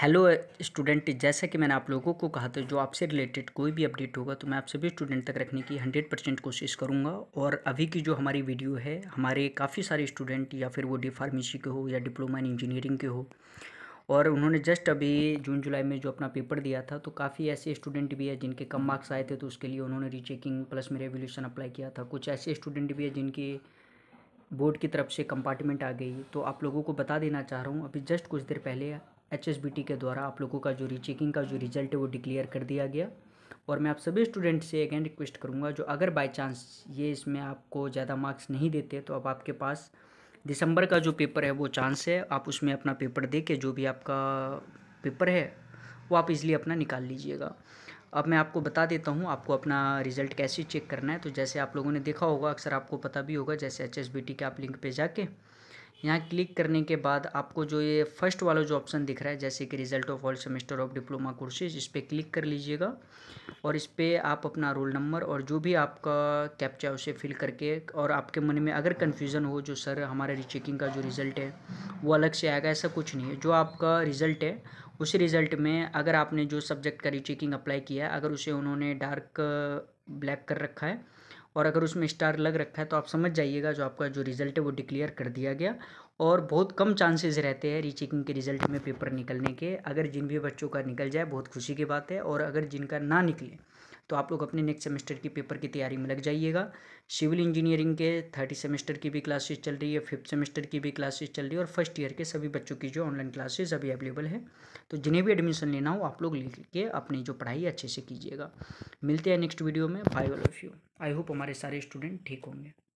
hello student जैसा कि मैंने आप लोगों को कहा था जो आपसे रिलेटेड कोई भी अपडेट होगा तो मैं आप सभी स्टूडेंट तक रखने की हंड्रेड परसेंट कोशिश करूंगा और अभी की जो हमारी वीडियो है हमारे काफ़ी सारे स्टूडेंट या फिर वो डी फार्मेसी के हो या डिप्लोमा इन इंजीनियरिंग के हो और उन्होंने जस्ट अभी जून जुलाई में जो अपना पेपर दिया था तो काफ़ी ऐसे स्टूडेंट भी है जिनके कम मार्क्स आए थे तो उसके लिए उन्होंने रीचेकिंग प्लस में रेवोल्यूशन अप्लाई किया था कुछ ऐसे स्टूडेंट भी है जिनके बोर्ड की तरफ से कंपार्टमेंट आ गई तो आप लोगों को बता देना चाह रहा हूँ अभी जस्ट कुछ देर पहले एच के द्वारा आप लोगों का जो रीचेकिंग का जो रिजल्ट है वो डिक्लेयर कर दिया गया और मैं आप सभी स्टूडेंट से अगेन रिक्वेस्ट करूँगा जो अगर बाई चांस ये इसमें आपको ज़्यादा मार्क्स नहीं देते तो अब आपके पास दिसंबर का जो पेपर है वो चांस है आप उसमें अपना पेपर दे के जो भी आपका पेपर है वो आप इजली अपना निकाल लीजिएगा अब मैं आपको बता देता हूँ आपको अपना रिज़ल्ट कैसे चेक करना है तो जैसे आप लोगों ने देखा होगा अक्सर आपको पता भी होगा जैसे एच एस बी टी के आप लिंक पे जाके यहाँ क्लिक करने के बाद आपको जो ये फर्स्ट वाला जो ऑप्शन दिख रहा है जैसे कि result of all semester of diploma courses इस पर क्लिक कर लीजिएगा और इस पर आप अपना रोल नंबर और जो भी आपका कैप्चा उसे फिल करके और आपके मन में अगर कन्फ्यूज़न हो जो सर हमारे रिचेकिंग का जो रिज़ल्ट है वो अलग से आएगा ऐसा कुछ नहीं है जो आपका रिज़ल्ट है उस रिज़ल्ट में अगर आपने जो सब्जेक्ट का रिचेकिंग अप्लाई किया है अगर उसे उन्होंने डार्क ब्लैक कर रखा है और अगर उसमें स्टार लग रखा है तो आप समझ जाइएगा जो आपका जो रिज़ल्ट है वो डिक्लेयर कर दिया गया और बहुत कम चांसेस रहते हैं रीचेकिंग के रिज़ल्ट में पेपर निकलने के अगर जिन भी बच्चों का निकल जाए बहुत खुशी की बात है और अगर जिनका ना निकले तो आप लोग अपने नेक्स्ट सेमेस्टर की पेपर की तैयारी में लग जाइएगा सिविल इंजीनियरिंग के थर्टी सेमेस्टर की भी क्लासेस चल रही है फिफ्थ सेमेस्टर की भी क्लासेस चल रही है और फर्स्ट ईयर के सभी बच्चों की जो ऑनलाइन क्लासेस अभी अवेलेबल है तो जिन्हें भी एडमिशन लेना हो आप लोग लिख के अपनी जो पढ़ाई अच्छे से कीजिएगा मिलते हैं नेक्स्ट वीडियो में bye all of you I hope हमारे सारे स्टूडेंट ठीक होंगे